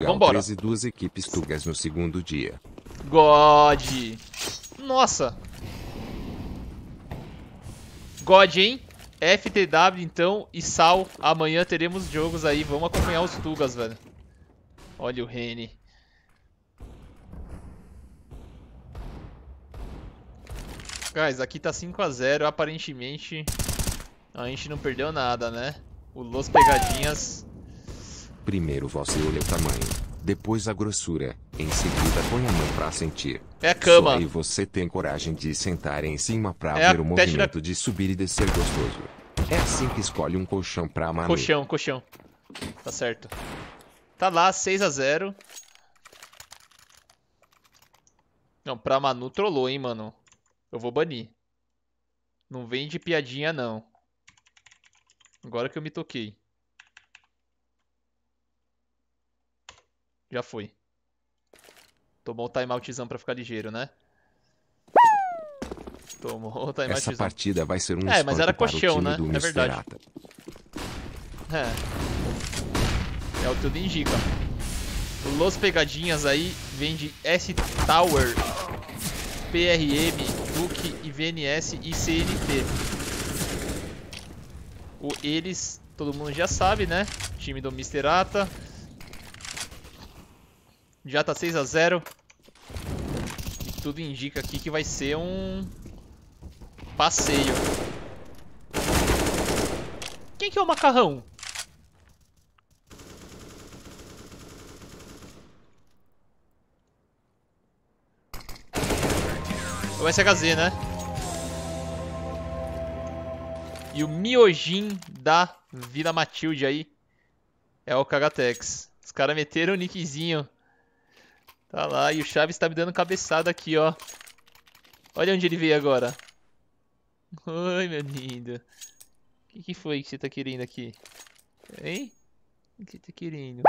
Vambora. 13 duas equipes tugas no segundo dia. God. Nossa. God, hein? FTW, então, e Sal. Amanhã teremos jogos aí. Vamos acompanhar os tugas, velho. Olha o Rene. Guys, aqui tá 5x0. Aparentemente, a gente não perdeu nada, né? O Los Pegadinhas Primeiro você olha o tamanho, depois a grossura, em seguida põe a mão pra sentir. É a cama. E você tem coragem de sentar em cima pra é ver o movimento da... de subir e descer gostoso. É assim que escolhe um colchão pra mamar. Colchão, colchão. Tá certo. Tá lá, 6x0. Não, pra Manu trollou, hein, mano. Eu vou banir. Não vem de piadinha, não. Agora que eu me toquei. Já foi. Tomou o timeoutzão pra ficar ligeiro, né? Tomou o timeoutzão. Essa partida vai ser um É, mas era colchão, né? É verdade. É. É o tudo indica. Los Pegadinhas aí vende S-Tower, PRM, Duke, IVNS e CNT. O eles, todo mundo já sabe, né? Time do Mr. Ata, já tá 6x0. Tudo indica aqui que vai ser um passeio. Quem que é o macarrão? É o SHZ, né? E o Miojin da Vila Matilde aí é o Kagatex. Os caras meteram o nickzinho Tá lá, e o Chaves tá me dando cabeçada aqui, ó. Olha onde ele veio agora. Oi, meu lindo. O que, que foi que você tá querendo aqui? Hein? O que você tá querendo?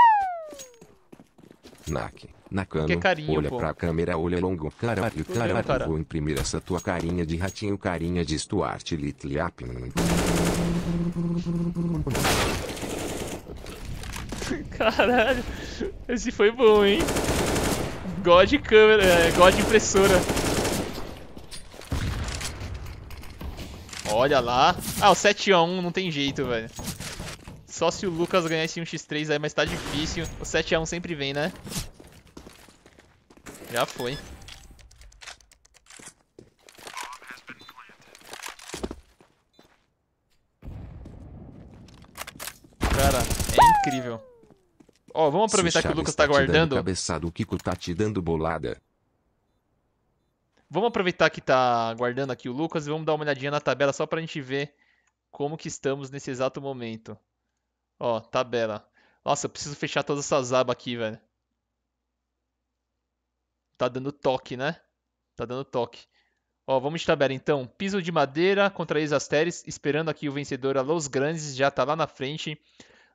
Naki, Nakano, que é carinho, olha pô. pra câmera, olha longo, caralho, caralho, cara. vou imprimir essa tua carinha de ratinho, carinha de Stuart Little Apin. Caralho, esse foi bom, hein? God de câmera, é, God impressora. Olha lá. Ah, o 7x1 não tem jeito, velho. Só se o Lucas ganhar esse 1x3 aí, mas tá difícil. O 7x1 sempre vem, né? Já foi. Cara, é incrível. Ó, vamos aproveitar que o Lucas está tá, tá guardando. Cabeçado, o Kiko tá te dando bolada. Vamos aproveitar que tá guardando aqui o Lucas e vamos dar uma olhadinha na tabela só pra gente ver como que estamos nesse exato momento. Ó, tabela. Nossa, eu preciso fechar todas essas abas aqui, velho. Tá dando toque, né? Tá dando toque. Ó, vamos de tabela então. Piso de madeira contra ex-asteres, esperando aqui o vencedor a Los Grandes, já tá lá na frente.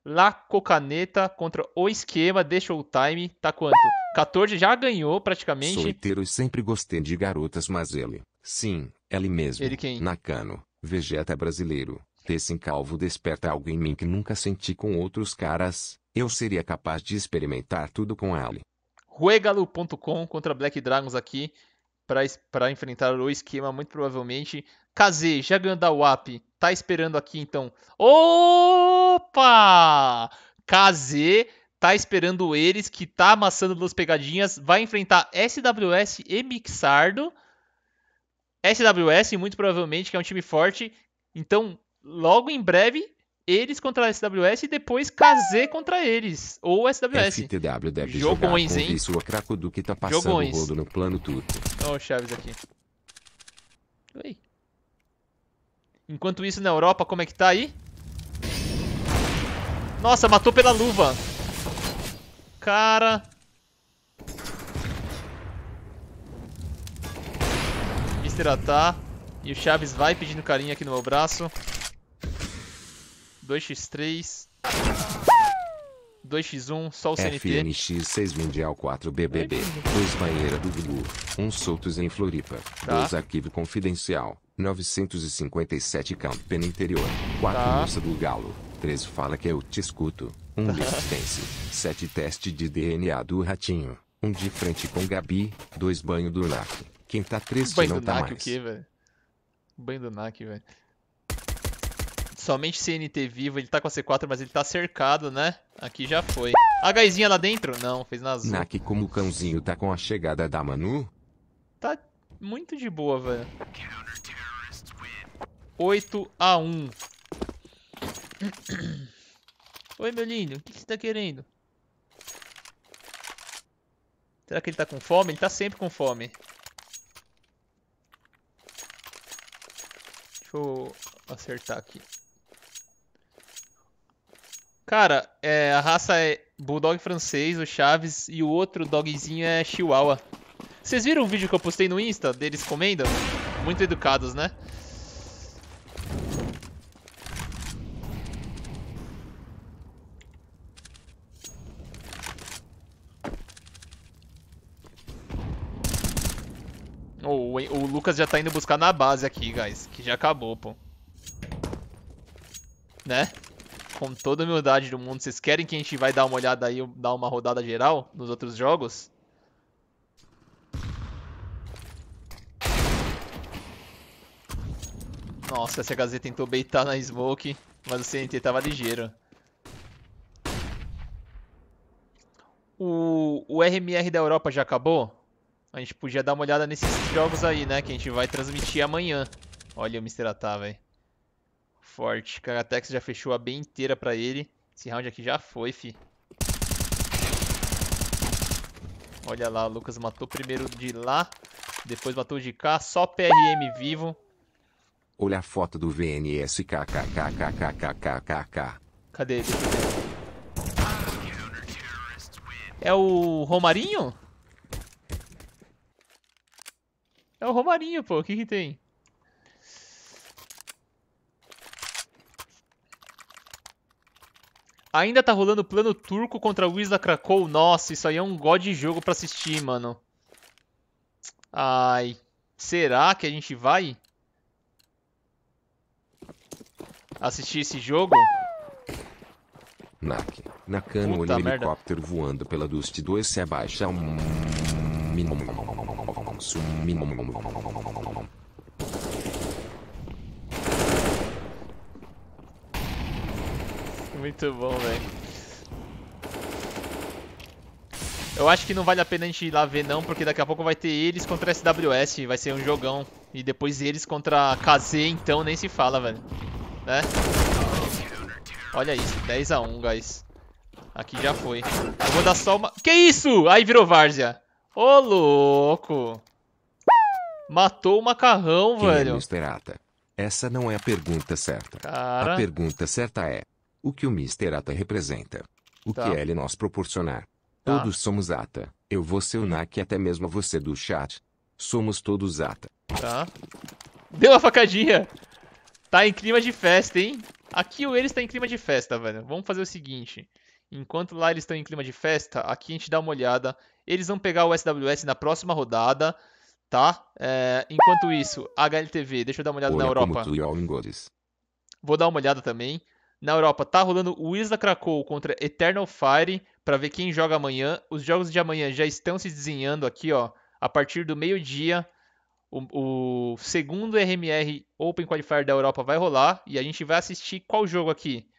La Cocaneta contra o esquema de Showtime. Tá quanto? 14 já ganhou praticamente. Solteiro e sempre gostei de garotas, mas ele. Sim, ele mesmo. Ele quem? Nakano, Vegeta brasileiro. Tesse calvo desperta algo em mim que nunca senti com outros caras. Eu seria capaz de experimentar tudo com ele. Ruegalu.com contra Black Dragons aqui para enfrentar o esquema, muito provavelmente. KZ, Jagandawap, tá esperando aqui então. Opa! KZ tá esperando eles, que tá amassando duas pegadinhas. Vai enfrentar SWS e Mixardo. SWS, muito provavelmente, que é um time forte. Então, logo em breve, eles contra a SWS e depois KZ contra eles, ou SWS. FTW deve Jogões, jogar hein? Sua Craco que tá passando Jogões. rodo no plano tudo. Olha o Chaves aqui. Oi. Enquanto isso na Europa, como é que tá aí? Nossa, matou pela luva. Cara... Mr. Atar. E o Chaves vai pedindo carinho aqui no meu braço. 2x3. 2x1, só o CNT. FNX 6 Mundial 4 BBB. 2 Banheira do Gugu. 1 um Soltos em Floripa. 2 tá. Arquivo Confidencial. 957 Campen Interior. 4 tá. Moça do Galo. 3 Fala Que Eu Te Escuto. 1 um tá. Listense. 7 Teste de DNA do Ratinho. 1 um De Frente com Gabi. 2 Banho do NAC. Quem tá triste banho não tá NAC, mais. Banho do NAC o quê, velho? Banho do NAC, velho. Somente CNT vivo, ele tá com a C4, mas ele tá cercado, né? Aqui já foi. A gaizinha lá dentro? Não, fez na azul. Naki, como o cãozinho tá com a chegada da Manu? Tá muito de boa, velho. 8 a 1. Oi, meu lindo, o que, que você tá querendo? Será que ele tá com fome? Ele tá sempre com fome. Deixa eu acertar aqui. Cara, é, a raça é Bulldog francês, o Chaves, e o outro dogzinho é Chihuahua. Vocês viram o vídeo que eu postei no Insta deles comendo? Muito educados, né? o, o Lucas já tá indo buscar na base aqui, guys. Que já acabou, pô. Né? com toda a humildade do mundo, vocês querem que a gente vai dar uma olhada aí, dar uma rodada geral nos outros jogos? Nossa, essa HZ tentou beitar na smoke, mas o CNT tava ligeiro. O, o RMR da Europa já acabou? A gente podia dar uma olhada nesses jogos aí, né? Que a gente vai transmitir amanhã. Olha o Mr. Atá, velho. Forte. Karatex já fechou a bem inteira pra ele. Esse round aqui já foi, fi. Olha lá, o Lucas matou primeiro de lá, depois matou de cá, só PRM vivo. Olha a foto do VNS kkkkkkkkk. Cadê ele? É o Romarinho? É o Romarinho, pô. O que que tem? Ainda tá rolando plano turco contra o Isla Krakow. Nossa, isso aí é um god jogo pra assistir, mano. Ai. Será que a gente vai? Assistir esse jogo? Nak. Nakano olha o helicóptero merda. voando pela Dust 2 se abaixa. muito bom, velho. Eu acho que não vale a pena a gente ir lá ver não, porque daqui a pouco vai ter eles contra SWS, vai ser um jogão. E depois eles contra KZ, então nem se fala, velho. Né? Olha isso, 10x1, guys. Aqui já foi. Eu vou dar só uma... Que isso? Aí virou várzea. Ô, oh, louco. Matou o macarrão, Quem velho. É Essa não é a pergunta certa. Cara... A pergunta certa é o que o Mr. Ata representa. O tá. que ele nos proporcionar. Tá. Todos somos Ata. Eu, você, o NAC e até mesmo você do chat. Somos todos Ata. Tá. Deu uma facadinha. Tá em clima de festa, hein? Aqui o eles tá em clima de festa, velho. Vamos fazer o seguinte. Enquanto lá eles estão em clima de festa, aqui a gente dá uma olhada. Eles vão pegar o SWS na próxima rodada, tá? É, enquanto isso, HLTV, deixa eu dar uma olhada Olha na Europa. Vou dar uma olhada também. Na Europa tá rolando o Isla Krakow contra Eternal Fire para ver quem joga amanhã. Os jogos de amanhã já estão se desenhando aqui, ó. A partir do meio-dia, o, o, segundo RMR Open Qualifier da Europa vai rolar e a gente vai assistir qual jogo aqui.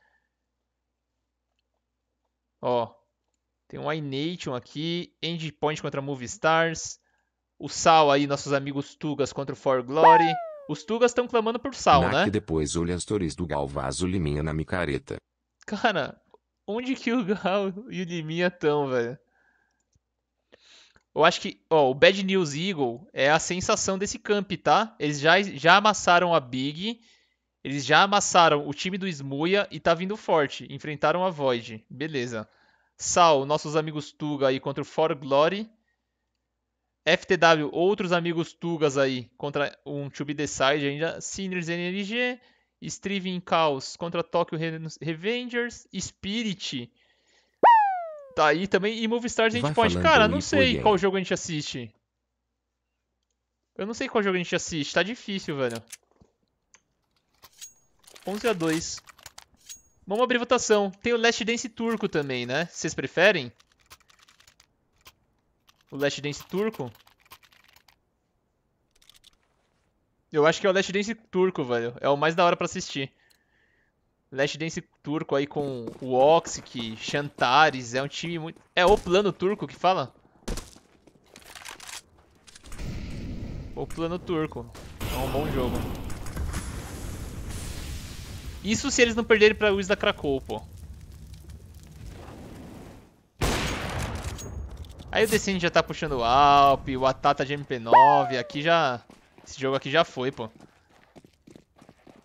Ó, tem um iNation aqui, Endpoint contra Movie Stars, o Sal aí, nossos amigos Tugas contra o For Glory. Os Tugas estão clamando por sal, Nac né? depois olha as torres do Galvazo Liminha na micareta. Cara, onde que o Gal e o Liminha estão, velho? Eu acho que, ó, o Bad News Eagle é a sensação desse camp, tá? Eles já, já amassaram a Big, eles já amassaram o time do Smuia e tá vindo forte. Enfrentaram a Void, beleza. Sal, nossos amigos Tuga aí contra o For Glory. FTW, outros amigos Tugas aí, contra um tube Decide ainda. Sinners NLG, Striving Chaos contra Tokyo Revengers, Spirit. Tá aí também. E Movistar pode Cara, não sei qual jogo a gente assiste. Eu não sei qual jogo a gente assiste. Tá difícil, velho. 11 a 2. Vamos abrir votação. Tem o Last Dance turco também, né? Vocês preferem? O Last Dance turco. Eu acho que é o Last Dance turco, velho. É o mais da hora pra assistir. Last Dance turco aí com o Oxic, Chantares. É um time muito... É o plano turco que fala? O plano turco. É um bom jogo. Isso se eles não perderem pra Wiz da Krakow, pô. Aí o Descendente já tá puxando o Alp, o Atata de MP9, aqui já... Esse jogo aqui já foi, pô.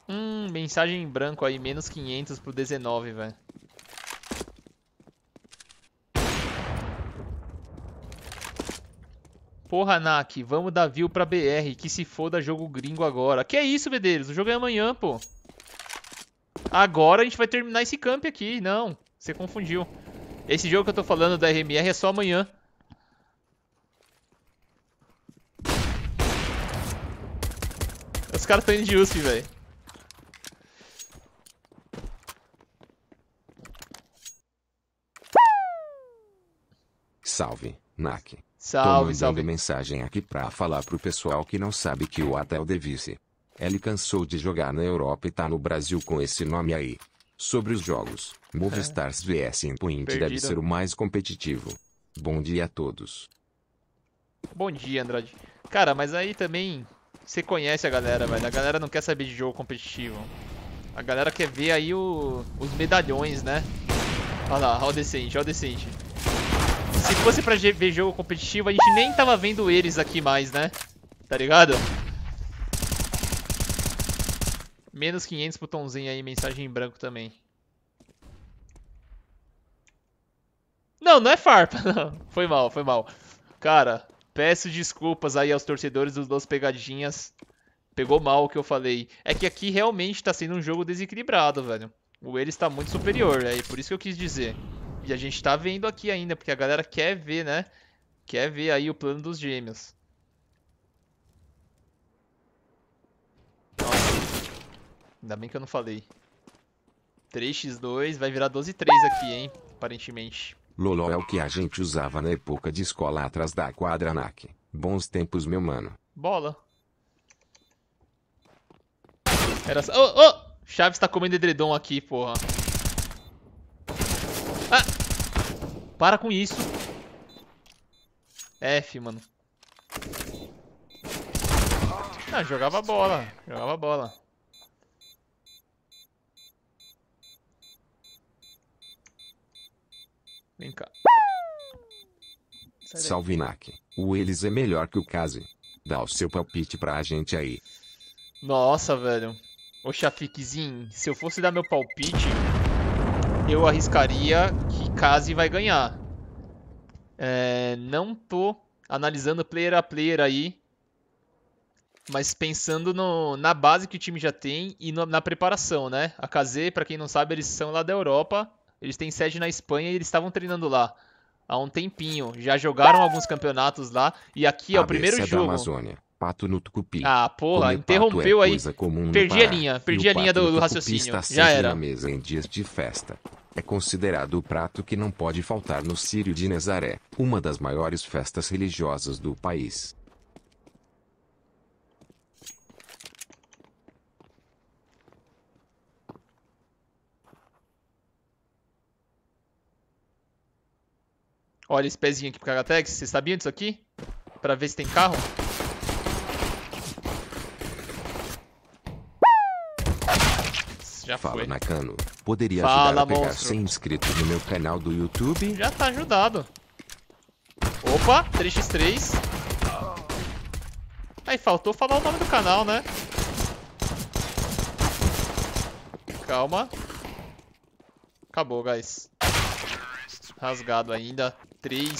Hum, mensagem em branco aí, menos 500 pro 19, velho. Porra, Naki, vamos dar view pra BR, que se foda jogo gringo agora. Que é isso, Bedeiros, o jogo é amanhã, pô. Agora a gente vai terminar esse camp aqui, não, você confundiu. Esse jogo que eu tô falando da RMR é só amanhã. caras estão indo de USP, velho. Salve, Nak. Salve, Tô salve. mensagem aqui pra falar pro pessoal que não sabe que o Atel Device. Ele cansou de jogar na Europa e tá no Brasil com esse nome aí. Sobre os jogos, Movistars é. VS Point Perdido. deve ser o mais competitivo. Bom dia a todos. Bom dia, Andrade. Cara, mas aí também você conhece a galera, velho. A galera não quer saber de jogo competitivo. A galera quer ver aí o, os medalhões, né? Olha lá, olha o decente, olha o decente. Se fosse pra ver jogo competitivo, a gente nem tava vendo eles aqui mais, né? Tá ligado? Menos 500 botãozinho aí, mensagem em branco também. Não, não é farpa, não. Foi mal, foi mal. Cara, Peço desculpas aí aos torcedores dos dois Pegadinhas. Pegou mal o que eu falei. É que aqui realmente tá sendo um jogo desequilibrado, velho. O eles tá muito superior, é por isso que eu quis dizer. E a gente tá vendo aqui ainda, porque a galera quer ver, né? Quer ver aí o plano dos gêmeos. Nossa. Ainda bem que eu não falei. 3x2, vai virar 12x3 aqui, hein? Aparentemente. Loló é o que a gente usava na época de escola atrás da quadra NAC. Bons tempos, meu mano. Bola. Era... Oh, oh! Chaves tá comendo edredom aqui, porra. Ah! Para com isso. F, mano. Ah, jogava bola. Jogava bola. Vem cá. Salve O Elis é melhor que o Kazi. Dá o seu palpite pra gente aí. Nossa, velho. Ô Shafikzinho, se eu fosse dar meu palpite, eu arriscaria que Kazi vai ganhar. É, não tô analisando player a player aí, mas pensando no, na base que o time já tem e no, na preparação, né? A KZ, para quem não sabe, eles são lá da Europa eles têm sede na Espanha e eles estavam treinando lá há um tempinho. Já jogaram alguns campeonatos lá e aqui é o primeiro jogo. Amazônia. Pato no Tucupi. Ah, porra, interrompeu é aí. Perdi a linha, perdi a linha do, do raciocínio. Já era. Na mesa em dias de festa. É considerado o prato que não pode faltar no Sírio de Nazaré, uma das maiores festas religiosas do país. Olha esse pezinho aqui pro Kagatex. Vocês sabiam disso aqui? Pra ver se tem carro? Já Fala, foi. Nakano. Poderia Fala, ajudar a pegar 100 inscritos no meu canal do YouTube? Já tá ajudado. Opa, 3x3. Aí faltou falar o nome do canal, né? Calma. Acabou, guys. Rasgado ainda. 3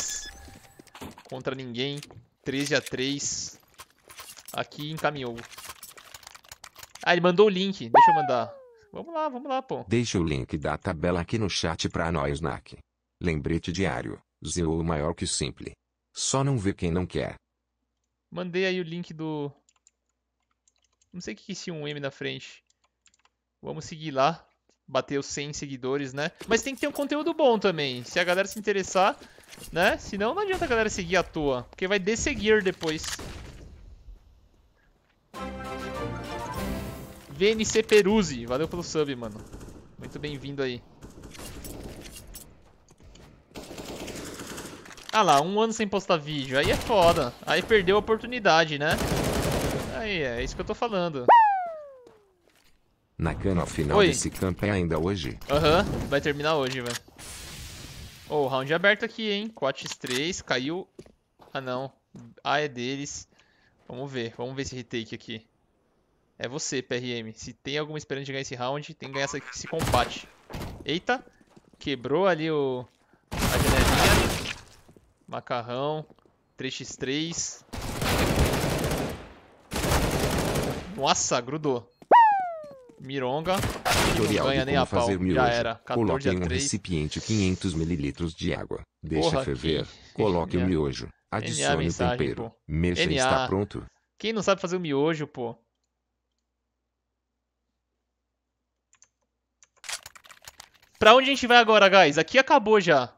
contra ninguém. 13 a 3 Aqui encaminhou. Ah, ele mandou o link. Deixa eu mandar. Vamos lá, vamos lá, pô. Deixa o link da tabela aqui no chat pra nós, Nak. Lembrete diário. zeou maior que simples Só não vê quem não quer. Mandei aí o link do... Não sei o que tinha um M na frente. Vamos seguir lá bateu 100 seguidores, né? Mas tem que ter um conteúdo bom também. Se a galera se interessar, né? Senão não adianta a galera seguir à toa. Porque vai desseguir depois. VNC Peruzzi. Valeu pelo sub, mano. Muito bem-vindo aí. Ah lá, um ano sem postar vídeo. Aí é foda. Aí perdeu a oportunidade, né? Aí, é, é isso que eu tô falando o final Oi. desse campo é ainda hoje? Aham, uhum, vai terminar hoje, velho. Ô, oh, round é aberto aqui, hein? 4x3, caiu. Ah, não. A ah, é deles. Vamos ver, vamos ver esse retake aqui. É você, PRM. Se tem alguma esperança de ganhar esse round, tem que ganhar esse combate. Eita! Quebrou ali o... a janelinha. Macarrão. 3x3. Nossa, grudou. Mironga. Tutorial não ganha nem a pau. Já era. Coloque em um recipiente 500 ml de água. Deixa Porra, ferver. Que... Coloque o miojo. Adicione mensagem, o tempero. Pô. Mexa e está pronto. Quem não sabe fazer o miojo, pô? Pra onde a gente vai agora, guys? Aqui acabou já.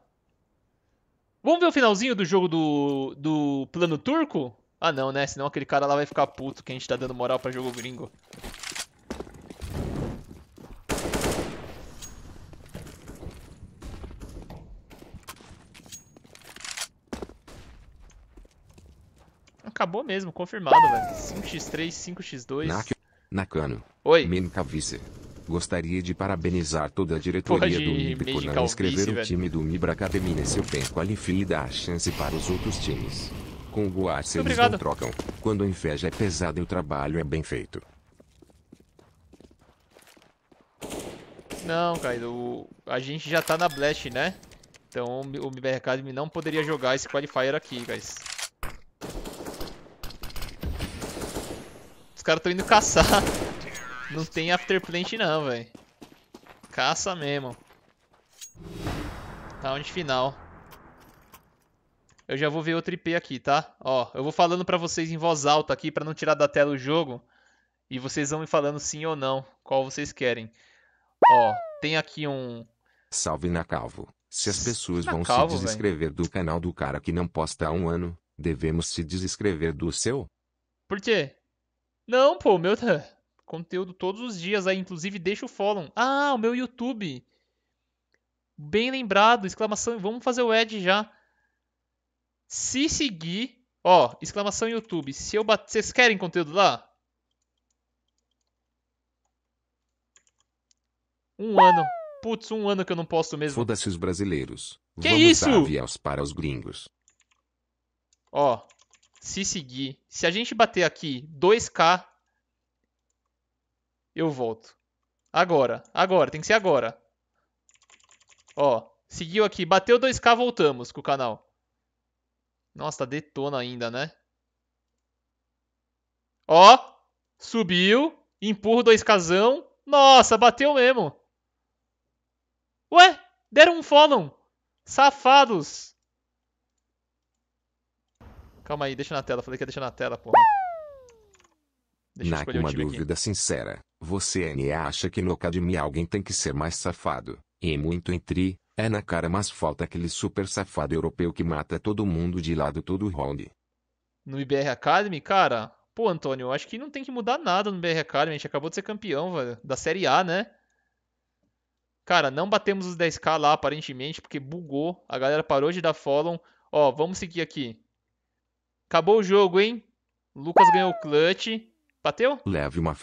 Vamos ver o finalzinho do jogo do, do plano turco? Ah não, né? Senão aquele cara lá vai ficar puto que a gente tá dando moral pra jogo gringo. acabou mesmo, confirmado, velho. 5x3, 5x2. Nakano. Oi. Min Gostaria de parabenizar toda a diretoria do MIB por não escrever o time do Mibra Academy nesse Open Qualify e dar a chance para os outros times. Com o Guarce eles não trocam. Quando a inveja é pesada e o trabalho é bem feito. Não, Kaido. A gente já tá na Blast, né? Então o Mibra Academy não poderia jogar esse Qualifier aqui, guys. caras estão indo caçar. Não tem afterplant não, velho. Caça mesmo. Round final. Eu já vou ver outro IP aqui, tá? Ó, eu vou falando pra vocês em voz alta aqui pra não tirar da tela o jogo. E vocês vão me falando sim ou não, qual vocês querem. Ó, tem aqui um... Salve na calvo. Se as pessoas na vão calvo, se desescrever véio. do canal do cara que não posta há um ano, devemos se desescrever do seu? Por quê? Não, pô, meu tá... conteúdo todos os dias aí, inclusive deixa o follow. Ah, o meu YouTube. Bem lembrado, exclamação, vamos fazer o ad já. Se seguir, ó, exclamação YouTube. Se eu bater, vocês querem conteúdo lá? Um ano. Putz, um ano que eu não posto mesmo. Foda-se os brasileiros. Que Vamos isso? Dar aviões para os gringos. Ó, se seguir, se a gente bater aqui 2K, eu volto. Agora, agora, tem que ser agora. Ó, seguiu aqui, bateu 2K, voltamos com o canal. Nossa, detona ainda, né? Ó, subiu, empurro 2Kzão. Nossa, bateu mesmo. Ué, deram um follow. Safados. Calma aí, deixa na tela. Falei que ia deixar na tela, pô. Deixa Na com uma dúvida aqui. sincera, você NE acha que no academia alguém tem que ser mais safado, e muito entre, é na cara mas falta aquele super safado europeu que mata todo mundo de lado todo round. No IBR Academy, cara, pô Antônio, acho que não tem que mudar nada no BR Academy, a gente acabou de ser campeão velho, da Série A, né? Cara, não batemos os 10k lá aparentemente, porque bugou, a galera parou de dar follow. Ó, vamos seguir aqui. Acabou o jogo, hein? Lucas ganhou o clutch. Bateu? Leve uma